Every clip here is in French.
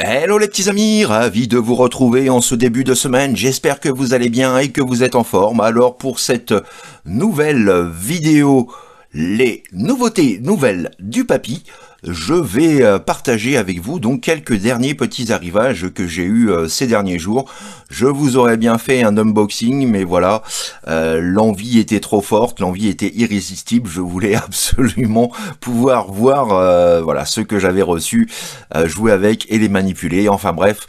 Hello les petits amis, ravi de vous retrouver en ce début de semaine, j'espère que vous allez bien et que vous êtes en forme. Alors pour cette nouvelle vidéo, les nouveautés nouvelles du papy, je vais euh, partager avec vous donc quelques derniers petits arrivages que j'ai eu euh, ces derniers jours. Je vous aurais bien fait un unboxing, mais voilà, euh, l'envie était trop forte, l'envie était irrésistible. Je voulais absolument pouvoir voir voilà ce que j'avais reçu, jouer avec et les manipuler. Enfin bref.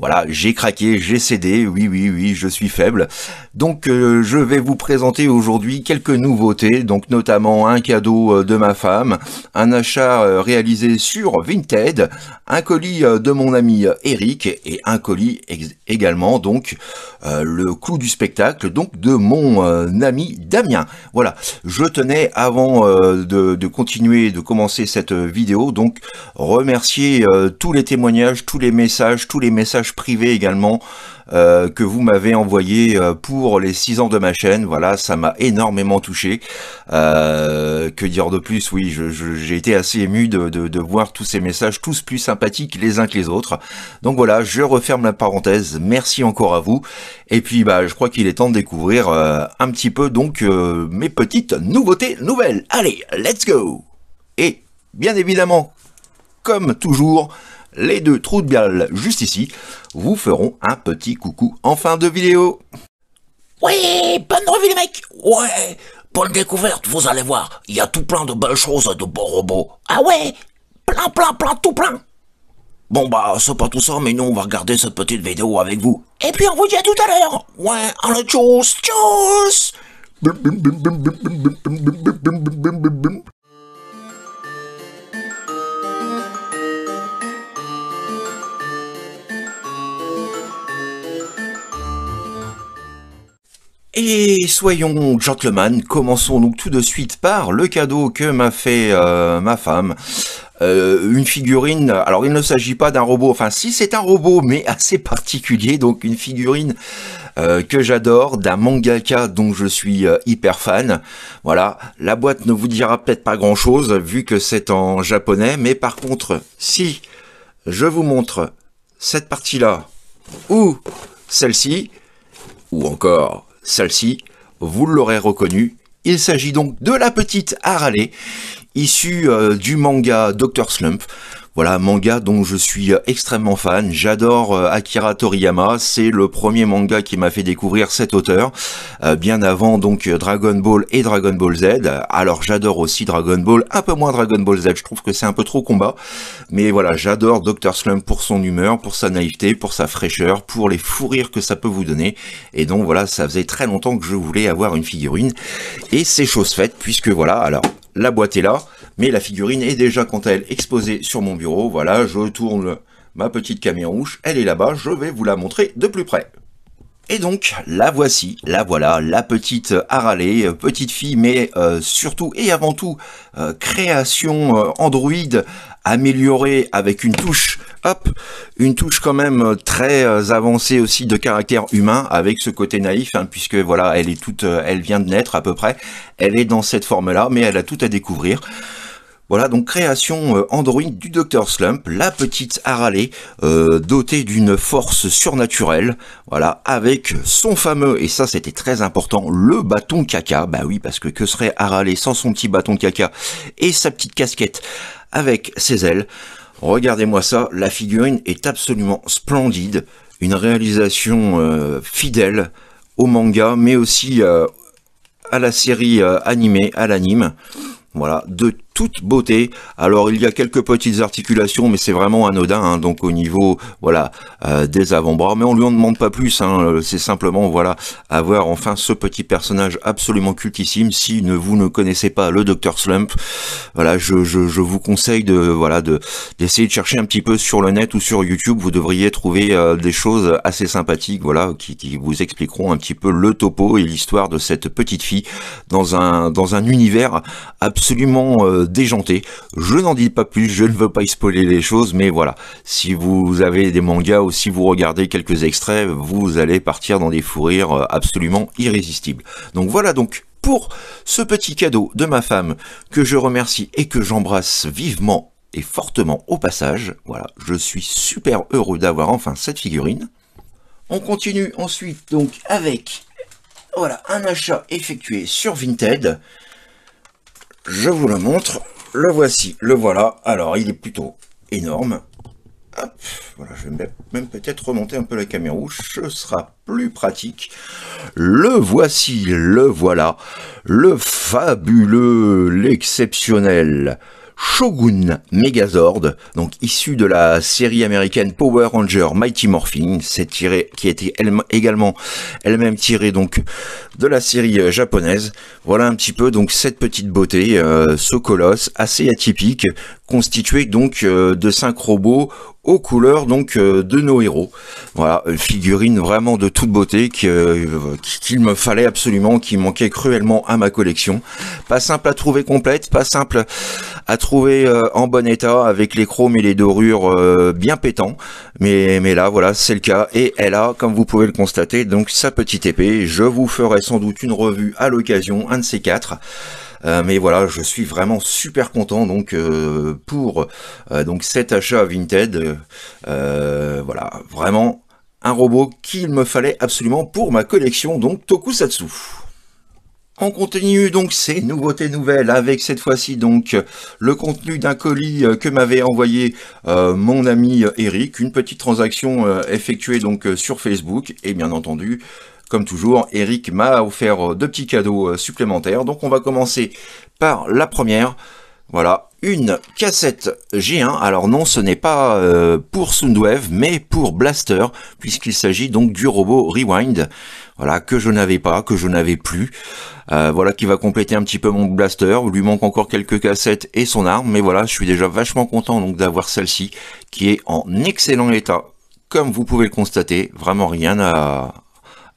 Voilà, j'ai craqué, j'ai cédé, oui, oui, oui, je suis faible. Donc euh, je vais vous présenter aujourd'hui quelques nouveautés, donc notamment un cadeau euh, de ma femme, un achat euh, réalisé sur Vinted, un colis de mon ami Eric et un colis également, donc le clou du spectacle, donc de mon ami Damien. Voilà, je tenais avant de, continuer, de commencer cette vidéo, donc remercier tous les témoignages, tous les messages, tous les messages privé également euh, que vous m'avez envoyé euh, pour les 6 ans de ma chaîne. Voilà, ça m'a énormément touché. Euh, que dire de plus Oui, j'ai été assez ému de, voir tous ces messages, tous plus sympathiques les uns que les autres. Donc voilà, je referme la parenthèse. Merci encore à vous. Et puis, bah, je crois qu'il est temps de découvrir un petit peu donc mes petites nouveautés nouvelles. Allez, let's go Et bien évidemment, comme toujours, les deux trous de balle juste ici, vous feront un petit coucou en fin de vidéo. Oui, bonne revue les mecs Ouais, bonne découverte, vous allez voir, il y a tout plein de belles choses de beaux robots. Ah ouais Plein, plein, plein, tout plein Bon bah, c'est pas tout ça, mais nous on va regarder cette petite vidéo avec vous. Et puis on vous dit à tout à l'heure Ouais, allez, tchuss, tchuss Et soyons gentlemen, commençons donc tout de suite par le cadeau que m'a fait euh, ma femme. Euh, une figurine, alors il ne s'agit pas d'un robot, enfin si c'est un robot mais assez particulier, donc une figurine euh, que j'adore, d'un mangaka dont je suis hyper fan. Voilà, la boîte ne vous dira peut-être pas grand chose vu que c'est en japonais, mais par contre si je vous montre cette partie là ou celle-ci, ou encore celle-ci, vous l'aurez reconnue, il s'agit donc de la petite Aralée issu euh, du manga Dr. Slump. Voilà, manga dont je suis euh, extrêmement fan. J'adore euh, Akira Toriyama. C'est le premier manga qui m'a fait découvrir cet auteur. bien avant donc Dragon Ball et Dragon Ball Z. Alors j'adore aussi Dragon Ball, un peu moins Dragon Ball Z. Je trouve que c'est un peu trop combat. Mais voilà, j'adore Dr Slump pour son humeur, pour sa naïveté, pour sa fraîcheur, pour les fous rires que ça peut vous donner. Et donc voilà, ça faisait très longtemps que je voulais avoir une figurine. Et c'est chose faite puisque voilà, alors la boîte est là, mais la figurine est déjà quant à elle exposée sur mon bureau. Voilà, je tourne ma petite caméra rouge, elle est là-bas, je vais vous la montrer de plus près. Et donc, la voici, la voilà, la petite Haralée, euh, petite fille, mais euh, surtout et avant tout, euh, création Android améliorée avec une touche une touche quand même euh, très euh, avancée aussi de caractère humain avec ce côté naïf, hein, puisque voilà, elle est toute, euh, elle vient de naître à peu près, elle est dans cette forme-là, mais elle a tout à découvrir. Voilà donc création Android du Dr Slump, la petite Harley dotée d'une force surnaturelle, voilà, avec son fameux, et ça c'était très important, le bâton caca, bah oui parce que que serait Harley sans son petit bâton caca et sa petite casquette avec ses ailes Regardez-moi ça, la figurine est absolument splendide, une réalisation euh, fidèle au manga, mais aussi euh, à la série euh, animée, à l'anime. Voilà, deux toute beauté. Alors il y a quelques petites articulations, mais c'est vraiment anodin, hein, donc au niveau voilà euh, des avant-bras, mais on lui en demande pas plus, hein, euh, c'est simplement voilà avoir enfin ce petit personnage absolument cultissime. Si vous ne connaissez pas le Dr Slump, voilà, je, vous conseille de voilà de d'essayer de chercher un petit peu sur le net ou sur YouTube, vous devriez trouver euh, des choses assez sympathiques, voilà, qui, vous expliqueront un petit peu le topo et l'histoire de cette petite fille dans un dans un univers absolument déjanté. Je n'en dis pas plus, je ne veux pas spoiler les choses, mais voilà. Si vous avez des mangas ou si vous regardez quelques extraits, vous allez partir dans des fous rires euh, absolument irrésistibles. Donc voilà donc pour ce petit cadeau de ma femme que je remercie et que j'embrasse vivement et fortement au passage. Voilà, je suis super heureux d'avoir enfin cette figurine. On continue ensuite donc avec voilà un achat effectué sur Vinted. Je vous le montre. Le voici, le voilà. Alors, il est plutôt énorme. Hop, voilà, je vais même peut-être remonter un peu la caméra ce sera plus pratique. Le voici, le voilà, le fabuleux, l'exceptionnel, Shogun Megazord, donc issu de la série américaine Power Ranger Mighty Morphin, c'est tiré, qui était également elle-même tirée donc de la série euh, japonaise. Voilà un petit peu donc cette petite beauté, euh, ce colosse assez atypique, constitué donc euh, de cinq robots aux couleurs donc de nos héros. Voilà, une figurine vraiment de toute beauté qu'il me fallait absolument, qui manquait cruellement à ma collection. Pas simple à trouver complète, pas simple à trouver euh, en bon état avec les chromes et les dorures euh, bien pétants. Mais, mais là, voilà, c'est le cas. Et elle a, comme vous pouvez le constater, donc sa petite épée. Je vous ferai sans doute une revue à l'occasion, un de ces quatre. Euh, mais voilà, je suis vraiment super content donc pour donc cet achat à Vinted. voilà, vraiment un robot qu'il me fallait absolument pour ma collection donc Tokusatsu. On continue donc ces nouveautés nouvelles avec cette fois-ci donc le contenu d'un colis euh, que m'avait envoyé euh, mon ami euh, Eric, une petite transaction effectuée donc sur Facebook et bien entendu comme toujours Eric m'a offert deux petits cadeaux supplémentaires donc on va commencer par la première voilà, une cassette G1. Alors non, ce n'est pas euh, pour Soundwave, mais pour Blaster, puisqu'il s'agit donc du robot Rewind. Voilà, que je n'avais pas, que je n'avais plus. Euh, voilà, qui va compléter un petit peu mon Blaster. Il lui manque encore quelques cassettes et son arme, mais voilà, je suis déjà vachement content donc d'avoir celle-ci, qui est en excellent état. Comme vous pouvez le constater, vraiment rien à,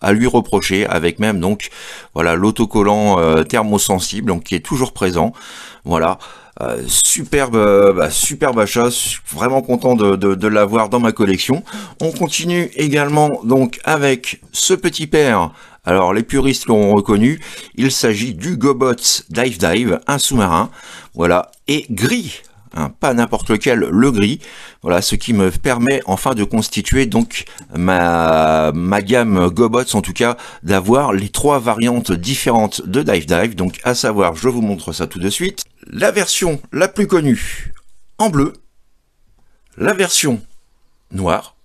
à lui reprocher avec même donc voilà l'autocollant euh, thermosensible donc qui est toujours présent voilà euh, superbe, euh, bah, superbe achat, vraiment content de, de l'avoir dans ma collection. On continue également donc avec ce petit père. Alors les puristes l'auront reconnu, il s'agit du Gobots Dive Dive, un sous-marin, voilà, et gris pas n'importe lequel, le gris. Voilà, ce qui me permet enfin de constituer donc ma, ma gamme Gobots, en tout cas, d'avoir les trois variantes différentes de Dive Dive. Donc à savoir, je vous montre ça tout de suite. La version la plus connue en bleu, la version noire,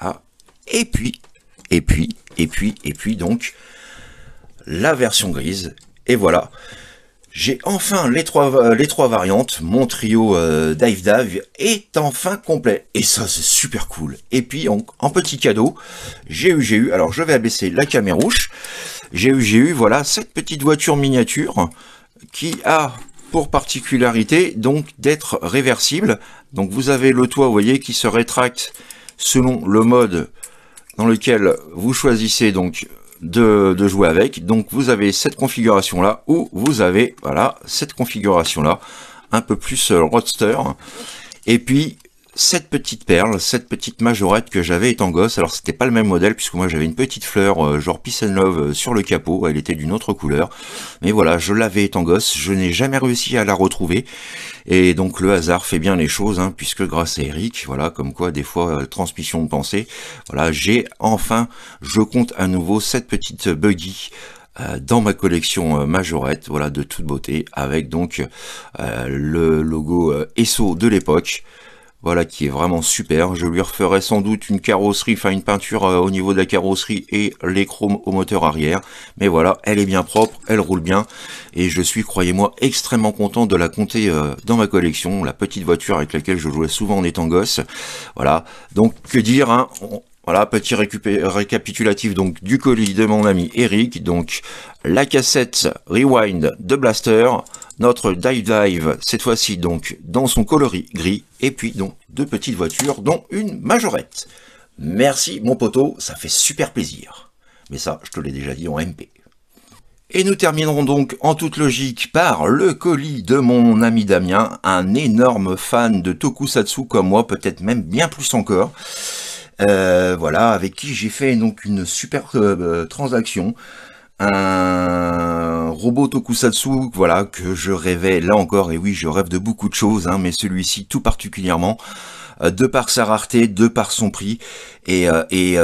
voilà. et puis, et puis, et puis, et puis donc la version grise, et voilà. J'ai enfin les trois, euh, les trois variantes, mon trio euh, Dive Dive est enfin complet. Et ça c'est super cool. Et puis en, en petit cadeau, j'ai eu, j'ai eu, alors je vais abaisser la caméra rouge, j'ai eu, j'ai eu, voilà, cette petite voiture miniature qui a pour particularité donc d'être réversible. Donc vous avez le toit, vous voyez, qui se rétracte selon le mode dans lequel vous choisissez donc de, de, jouer avec. Donc vous avez cette configuration là ou vous avez voilà cette configuration là un peu plus euh, roadster. Et puis cette petite perle, cette petite majorette que j'avais étant gosse. Alors c'était pas le même modèle puisque moi j'avais une petite fleur euh, genre Peace and Love euh, sur le capot, elle était d'une autre couleur. Mais voilà, je l'avais étant gosse, je n'ai jamais réussi à la retrouver. Et donc le hasard fait bien les choses hein, puisque grâce à Eric, voilà, comme quoi des fois euh, transmission de pensée, voilà, j'ai enfin, je compte à nouveau cette petite buggy dans ma collection Majorette, voilà, de toute beauté, avec donc le logo ESSO de l'époque voilà qui est vraiment super. Je lui referai sans doute une carrosserie, enfin une peinture euh, au niveau de la carrosserie et les chromes au moteur arrière. Mais voilà, elle est bien propre, elle roule bien et je suis, croyez-moi, extrêmement content de la compter euh, dans ma collection, la petite voiture avec laquelle je jouais souvent en étant gosse. Voilà, donc que dire, hein, voilà, petit récapitulatif donc du colis de mon ami Eric. Donc la cassette Rewind de Blaster, notre Dive Dive, cette fois-ci donc dans son coloris gris, et puis donc deux petites voitures, dont une majorette. Merci mon poteau, ça fait super plaisir. Mais ça, je te l'ai déjà dit en MP. Et nous terminerons donc en toute logique par le colis de mon ami Damien, un énorme fan de Tokusatsu comme moi, peut-être même bien plus encore. Euh, voilà, avec qui j'ai fait donc une super euh, transaction un robot tokusatsu voilà que je rêvais là encore et oui je rêve de beaucoup de choses hein, mais celui-ci tout particulièrement euh, de par sa rareté, de par son prix et,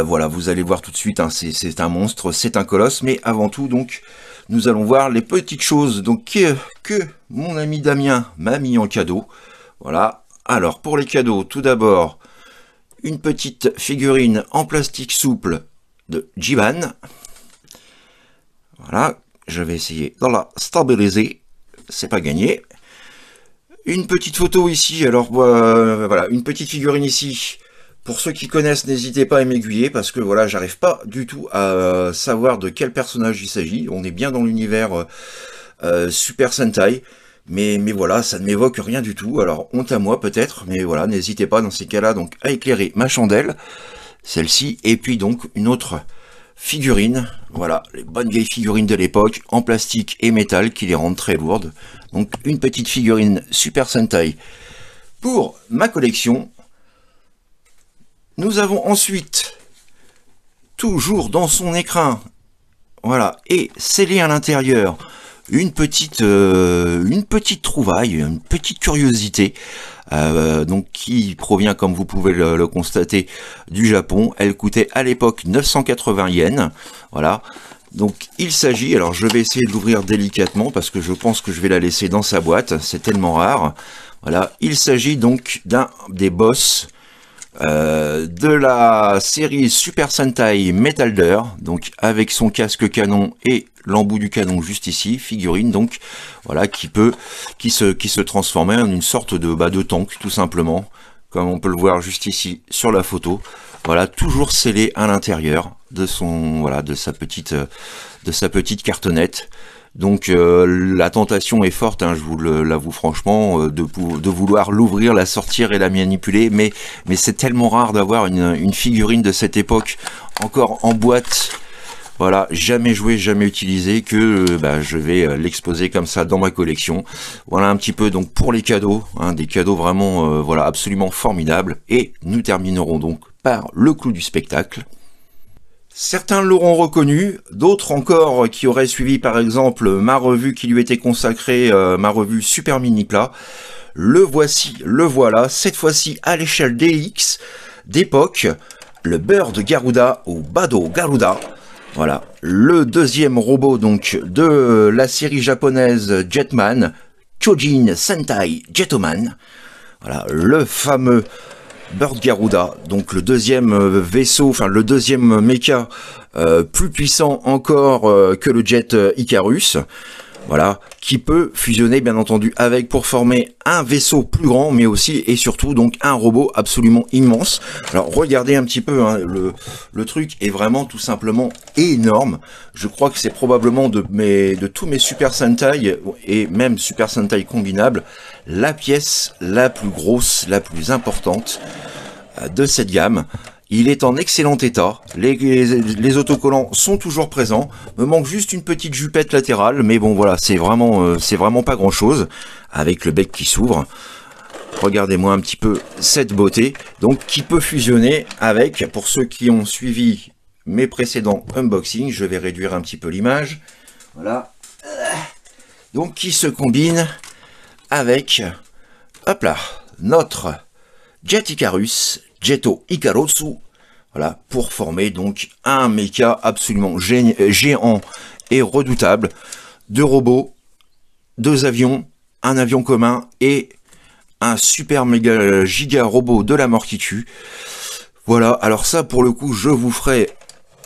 voilà vous allez voir tout de suite hein, c'est un monstre, c'est un colosse mais avant tout donc nous allons voir les petites choses donc que, que mon ami Damien m'a mis en cadeau voilà alors pour les cadeaux tout d'abord une petite figurine en plastique souple de Jivan Voilà, je vais essayer de la stabiliser, c'est pas gagné. Une petite photo ici, alors euh, voilà, une petite figurine ici. Pour ceux qui connaissent, n'hésitez pas à m'aiguiller, parce que voilà, j'arrive pas du tout à euh, savoir de quel personnage il s'agit. On est bien dans l'univers euh, Super Sentai. Mais, voilà, ça ne m'évoque rien du tout. Alors, honte à moi peut-être, mais voilà, n'hésitez pas dans ces cas-là donc à éclairer ma chandelle, celle-ci, et puis donc une autre figurine. Voilà, les bonnes vieilles figurines de l'époque, en plastique et métal, qui les rendent très lourdes. Donc une petite figurine Super Sentai pour ma collection. Nous avons ensuite, toujours dans son écrin, voilà, et scellé à l'intérieur, une petite, euh, une petite trouvaille, une petite curiosité. Euh, donc qui provient, comme vous pouvez le, le constater, du Japon. Elle coûtait à l'époque 980 yens. Voilà. Donc il s'agit, alors je vais essayer de l'ouvrir délicatement parce que je pense que je vais la laisser dans sa boîte, c'est tellement rare. Voilà, il s'agit donc d'un des boss euh, de la série Super Sentai Metalder, donc avec son casque canon et l'embout du canon juste ici, figurine donc, voilà, qui peut, qui se, qui se transformait en une sorte de, bah, de tank tout simplement, comme on peut le voir juste ici sur la photo. Voilà, toujours scellé à l'intérieur de son, voilà, de sa petite, euh, de sa petite cartonnette. Donc euh, la tentation est forte, hein, je vous l'avoue franchement, euh, de, vouloir l'ouvrir, la sortir et la manipuler, mais, c'est tellement rare d'avoir une, figurine de cette époque encore en boîte. Voilà, jamais jouée, jamais utilisée, que euh, bah, je vais l'exposer comme ça dans ma collection. Voilà un petit peu donc pour les cadeaux, hein, des cadeaux vraiment voilà absolument formidables. Et nous terminerons donc par le clou du spectacle. Certains l'auront reconnu, d'autres encore qui auraient suivi par exemple ma revue qui lui était consacrée, euh, ma revue Super Mini Plat. Le voici, le voilà, cette fois-ci à l'échelle DX, d'époque, le Bird Garuda ou Bado Garuda. Voilà, le deuxième robot donc de la série japonaise Jetman, Chojin Sentai Jetoman. Voilà, le fameux Bird Garuda, donc le deuxième euh, vaisseau, enfin le deuxième mecha euh, plus puissant encore euh, que le jet Icarus voilà, qui peut fusionner bien entendu avec pour former un vaisseau plus grand, mais aussi et surtout donc un robot absolument immense. Alors regardez un petit peu, hein, le, le truc est vraiment tout simplement énorme. Je crois que c'est probablement de, de tous mes Super Sentai, et même Super Sentai combinables, la pièce la plus grosse, la plus importante euh, de cette gamme. Il est en excellent état. Les, autocollants sont toujours présents. Me manque juste une petite jupette latérale, mais bon voilà, c'est vraiment, euh, c'est vraiment pas grand chose. Avec le bec qui s'ouvre. Regardez-moi un petit peu cette beauté. Donc qui peut fusionner avec, pour ceux qui ont suivi mes précédents unboxings, je vais réduire un petit peu l'image. Voilà. Donc qui se combine avec, hop là, notre Jaticarus Jetto Ikarotsu, voilà, pour former donc un méca absolument euh, géant et redoutable, deux robots, deux avions, un avion commun et un super méga giga robot de la mort qui tue. Voilà, alors ça pour le coup je vous ferai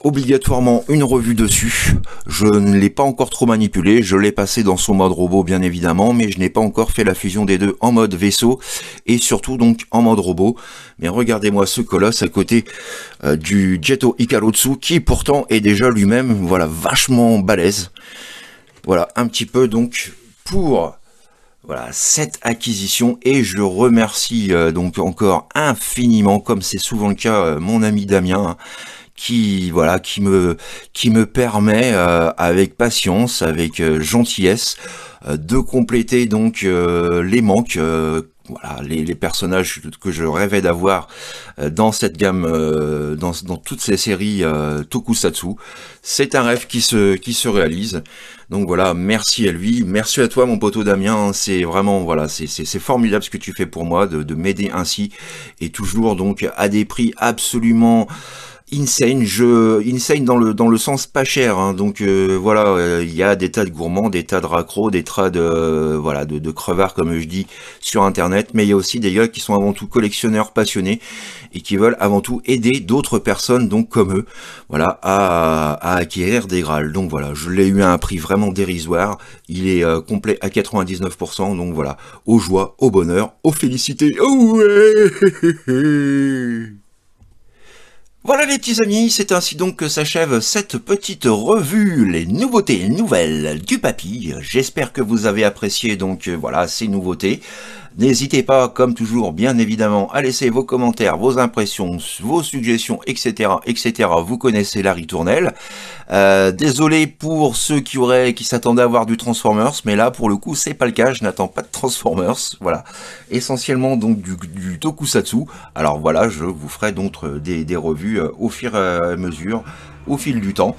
obligatoirement une revue dessus. Je ne l'ai pas encore trop manipulé, je l'ai passé dans son mode robot bien évidemment, mais je n'ai pas encore fait la fusion des deux en mode vaisseau et surtout donc en mode robot. Mais regardez-moi ce colosse à côté euh, du Jetto Ikarotsu qui pourtant est déjà lui-même voilà vachement balèze. Voilà un petit peu donc pour voilà cette acquisition et je remercie euh, donc encore infiniment comme c'est souvent le cas euh, mon ami Damien hein, qui voilà qui me qui me permet euh, avec patience, avec euh, gentillesse euh, de compléter donc les manques voilà les, personnages que je rêvais d'avoir dans cette gamme dans, dans toutes ces séries tokusatsu c'est un rêve qui se qui se réalise donc voilà merci à lui merci à toi mon poteau Damien c'est vraiment voilà c'est formidable ce que tu fais pour moi de, de m'aider ainsi et toujours donc à des prix absolument insane. Je, insane dans le, dans le sens pas cher. Hein. Donc euh, voilà, euh, il y a des tas de gourmands, des tas de raccros, des tas de, euh, voilà, de, de, crevards, comme je dis, sur Internet. Mais il y a aussi des gars qui sont avant tout collectionneurs passionnés et qui veulent avant tout aider d'autres personnes, donc comme eux, voilà, à, acquérir des Graals. Donc voilà, je l'ai eu à un prix vraiment dérisoire. Il est complet à 99%. Donc voilà, aux joies, au bonheur, aux félicités. Oh ouais Voilà les petits amis, c'est ainsi donc que s'achève cette petite revue, les nouveautés nouvelles du papy. J'espère que vous avez apprécié donc euh, voilà ces nouveautés. N'hésitez pas, comme toujours, bien évidemment, à laisser vos commentaires, vos impressions, vos suggestions, etc. etc. Vous connaissez la ritournelle. Euh, désolé pour ceux qui auraient, qui s'attendaient à voir du Transformers, mais là, pour le coup, c'est pas le cas. Je n'attends pas de Transformers. Voilà. Essentiellement, donc, du, du tokusatsu. Alors voilà, je vous ferai donc des, des revues euh, au fur et euh, à mesure, au fil du temps.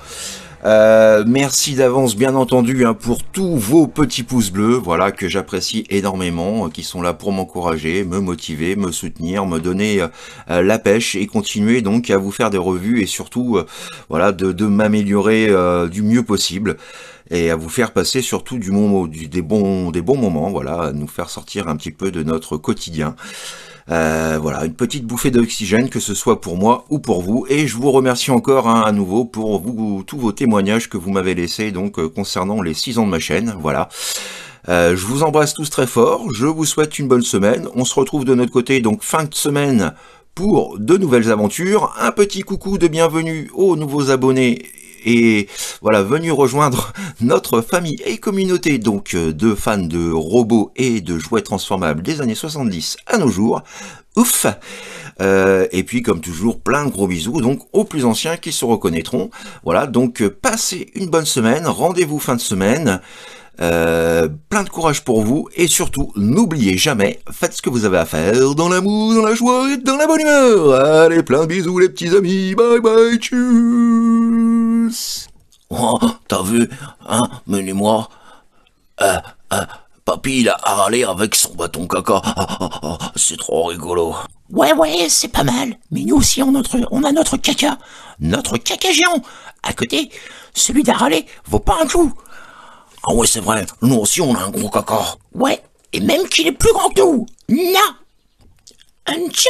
Euh, merci d'avance, bien entendu, hein, pour tous vos petits pouces bleus, voilà, que j'apprécie énormément, euh, qui sont là pour m'encourager, me motiver, me soutenir, me donner euh, la pêche et continuer donc à vous faire des revues et surtout, voilà, de, m'améliorer du mieux possible et à vous faire passer surtout du, moment, des, bons, des bons moments, voilà, à nous faire sortir un petit peu de notre quotidien. Euh, voilà, une petite bouffée d'oxygène, que ce soit pour moi ou pour vous. Et je vous remercie encore hein, à nouveau pour vous, tous vos témoignages que vous m'avez laissés donc euh, concernant les 6 ans de ma chaîne. Voilà. Euh, je vous embrasse tous très fort, je vous souhaite une bonne semaine. On se retrouve de notre côté donc fin de semaine pour de nouvelles aventures. Un petit coucou de bienvenue aux nouveaux abonnés et voilà, venu rejoindre notre famille et communauté donc euh, de fans de robots et de jouets transformables des années 70 à nos jours. Ouf euh, et puis comme toujours plein de gros bisous donc aux plus anciens qui se reconnaîtront voilà donc euh, passez une bonne semaine rendez-vous fin de semaine plein de courage pour vous et surtout n'oubliez jamais, faites ce que vous avez à faire dans l'amour, dans la joie et dans la bonne humeur. Allez, plein de bisous les petits amis, bye bye, tchou Oh, t'as vu, hein, menez-moi. Euh, euh, papy, il a râlé avec son bâton caca. Ah, ah, ah, c'est trop rigolo. Ouais, ouais, c'est pas mal. Mais nous aussi, on, a notre caca. Notre caca géant. À côté, celui d'Aralé vaut pas un clou. Ah ouais, c'est vrai. Nous aussi, on a un gros caca. Ouais, et même qu'il est plus grand que nous. Na. Un chat.